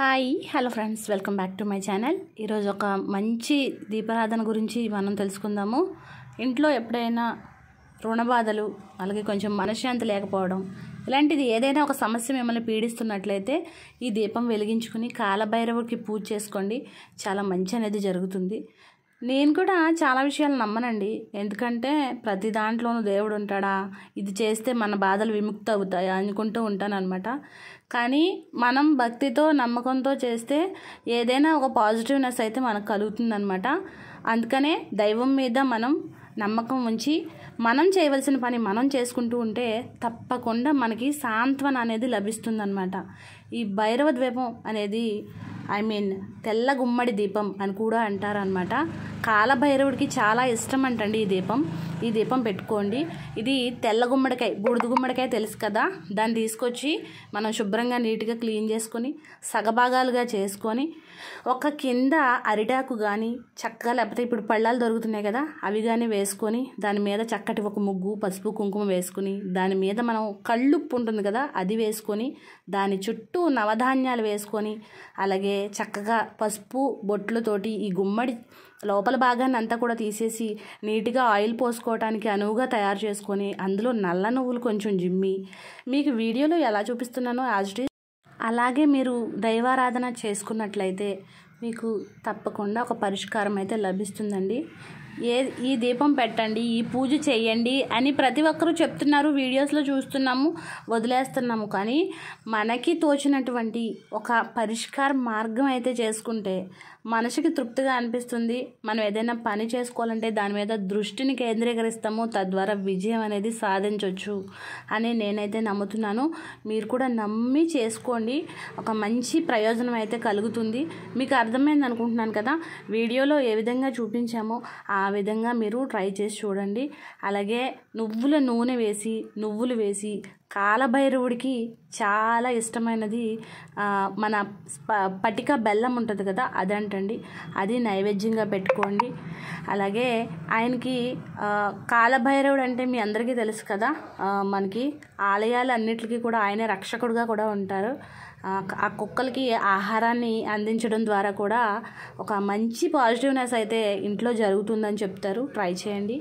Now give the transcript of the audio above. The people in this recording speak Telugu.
hi hello friends welcome back to my channel ఈరోజు ఒక మంచి దీపారాధన గురించి మనం తెలుసుకుందాము ఇంట్లో ఎప్పుడైనా రుణ బాధలు అలాగే కొంచెం మనశ్శాంతి లేకపోవడం ఇలాంటిది ఏదైనా ఒక సమస్య మిమ్మల్ని పీడిస్తున్నట్లయితే ఈ దీపం వెలిగించుకుని కాలభైరవుడికి పూజ చేసుకోండి చాలా మంచి అనేది జరుగుతుంది నేను కూడా చాలా విషయాలు నమ్మనండి ఎందుకంటే ప్రతి దాంట్లోనూ దేవుడు ఉంటాడా ఇది చేస్తే మన బాధలు విముక్తి అవుతాయా అనుకుంటూ ఉంటానన్నమాట కానీ మనం భక్తితో నమ్మకంతో చేస్తే ఏదైనా ఒక పాజిటివ్నెస్ అయితే మనకు కలుగుతుందనమాట అందుకనే దైవం మీద మనం నమ్మకం ఉంచి మనం చేయవలసిన పని మనం చేసుకుంటూ ఉంటే తప్పకుండా మనకి సాంత్వన అనేది అనమాట ఈ భైరవ ద్వీపం అనేది ఐ మీన్ తెల్ల గుమ్మడి దీపం అని కూడా అంటారనమాట కాలభైరవుడికి చాలా ఇష్టం అంటండి ఈ దీపం ఈ దీపం పెట్టుకోండి ఇది తెల్ల గుమ్మడికాయ బూడిద గుమ్మడికాయ తెలుసు కదా దాన్ని తీసుకొచ్చి మనం శుభ్రంగా నీట్గా క్లీన్ చేసుకొని సగభాగాలుగా చేసుకొని ఒక కింద అరిటాకు కానీ చక్కగా లేకపోతే ఇప్పుడు పళ్ళాలు దొరుకుతున్నాయి కదా అవి కానీ వేసుకొని దాని మీద చక్కటి ఒక ముగ్గు పసుపు కుంకుమ వేసుకొని దాని మీద మనం కళ్ళుప్పు ఉంటుంది కదా అది వేసుకొని దాని చుట్టూ నవధాన్యాలు వేసుకొని అలాగే చక్కగా పసుపు బొట్లతోటి ఈ గుమ్మడి లోపల లోపల భాగాన్ని అంతా కూడా తీసేసి నీట్గా ఆయిల్ పోసుకోవడానికి అనువుగా తయారు చేసుకొని అందులో నల్ల నువ్వులు కొంచెం జిమ్మి మీకు వీడియోలో ఎలా చూపిస్తున్నానో యాజ్ అలాగే మీరు దైవారాధన చేసుకున్నట్లయితే మీకు తప్పకుండా ఒక పరిష్కారం అయితే లభిస్తుందండి ఏ ఈ దీపం పెట్టండి ఈ పూజ చేయండి అని ప్రతి ఒక్కరూ చెప్తున్నారు వీడియోస్లో చూస్తున్నాము వదిలేస్తున్నాము కానీ మనకి తోచినటువంటి ఒక పరిష్కార మార్గం అయితే చేసుకుంటే మనసుకి తృప్తిగా అనిపిస్తుంది మనం ఏదైనా పని చేసుకోవాలంటే దాని మీద దృష్టిని కేంద్రీకరిస్తాము తద్వారా విజయం అనేది సాధించవచ్చు అని నేనైతే నమ్ముతున్నాను మీరు కూడా నమ్మి చేసుకోండి ఒక మంచి ప్రయోజనం అయితే కలుగుతుంది మీకు అర్థమైంది అనుకుంటున్నాను కదా వీడియోలో ఏ విధంగా చూపించామో ఆ ఆ విధంగా మీరు ట్రై చేసి చూడండి అలాగే నువ్వుల నూనె వేసి నువ్వులు వేసి కాలభైరవుడికి చాలా ఇష్టమైనది మన పటిక బెల్లం ఉంటుంది కదా అదంటండి అది నైవేద్యంగా పెట్టుకోండి అలాగే ఆయనకి కాలభైరవుడు అంటే మీ అందరికీ తెలుసు కదా మనకి ఆలయాలు అన్నిటికీ కూడా ఆయనే రక్షకుడుగా కూడా ఉంటారు ఆ కుక్కలకి ఆహారాన్ని అందించడం ద్వారా కూడా ఒక మంచి పాజిటివ్నెస్ అయితే ఇంట్లో జరుగుతుందని చెప్తారు ట్రై చేయండి